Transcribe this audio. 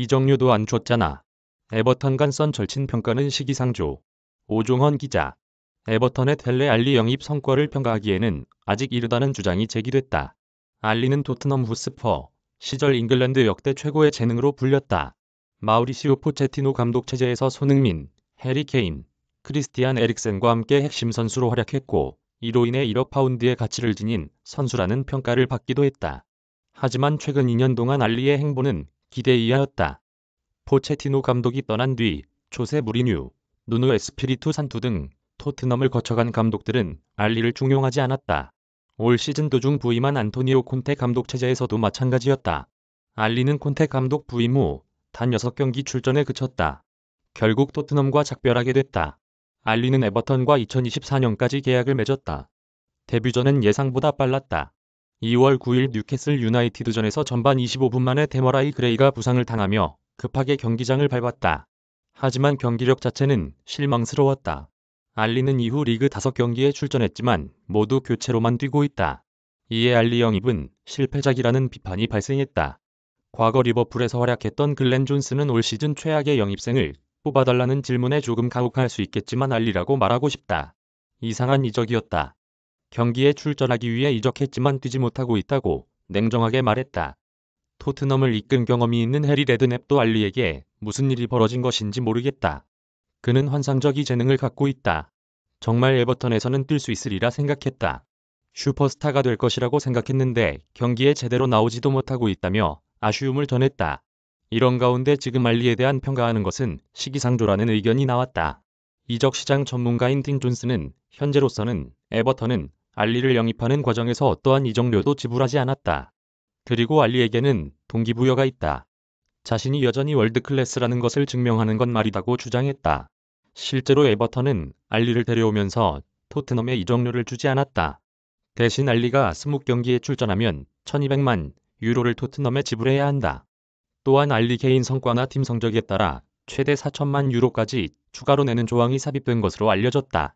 이정류도 안 줬잖아. 에버턴 간선 절친 평가는 시기상조. 오종헌 기자. 에버턴의 텔레 알리 영입 성과를 평가하기에는 아직 이르다는 주장이 제기됐다. 알리는 토트넘 후스퍼 시절 잉글랜드 역대 최고의 재능으로 불렸다. 마우리시오 포체티노 감독 체제에서 손흥민, 해리 케인, 크리스티안 에릭센과 함께 핵심 선수로 활약했고 이로 인해 1억 파운드의 가치를 지닌 선수라는 평가를 받기도 했다. 하지만 최근 2년 동안 알리의 행보는 기대이하였다. 포체티노 감독이 떠난 뒤 조세 무리뉴, 누누 에스피리투 산투 등 토트넘을 거쳐간 감독들은 알리를 중용하지 않았다. 올 시즌 도중 부임한 안토니오 콘테 감독 체제에서도 마찬가지였다. 알리는 콘테 감독 부임 후 단 6경기 출전에 그쳤다. 결국 토트넘과 작별하게 됐다. 알리는 에버턴과 2024년까지 계약을 맺었다. 데뷔전은 예상보다 빨랐다. 2월 9일 뉴캐슬 유나이티드전에서 전반 25분 만에 데머라이 그레이가 부상을 당하며 급하게 경기장을 밟았다. 하지만 경기력 자체는 실망스러웠다. 알리는 이후 리그 5경기에 출전했지만 모두 교체로만 뛰고 있다. 이에 알리 영입은 실패작이라는 비판이 발생했다. 과거 리버풀에서 활약했던 글렌 존스는 올 시즌 최악의 영입생을 뽑아달라는 질문에 조금 가혹할 수 있겠지만 알리라고 말하고 싶다. 이상한 이적이었다. 경기에 출전하기 위해 이적했지만 뛰지 못하고 있다고 냉정하게 말했다. 토트넘을 이끈 경험이 있는 해리 레드넵도 알리에게 무슨 일이 벌어진 것인지 모르겠다. 그는 환상적이 재능을 갖고 있다. 정말 에버턴에서는 뛸 수 있으리라 생각했다. 슈퍼스타가 될 것이라고 생각했는데 경기에 제대로 나오지도 못하고 있다며 아쉬움을 전했다. 이런 가운데 지금 알리에 대한 평가하는 것은 시기상조라는 의견이 나왔다. 이적 시장 전문가인 팅 존스는 현재로서는 에버턴은 알리를 영입하는 과정에서 어떠한 이적료도 지불하지 않았다. 그리고 알리에게는 동기부여가 있다. 자신이 여전히 월드클래스라는 것을 증명하는 건 말이다고 주장했다. 실제로 에버턴은 알리를 데려오면서 토트넘에 이적료를 주지 않았다. 대신 알리가 20경기에 출전하면 1200만 유로를 토트넘에 지불해야 한다. 또한 알리 개인 성과나 팀 성적에 따라 최대 4천만 유로까지 추가로 내는 조항이 삽입된 것으로 알려졌다.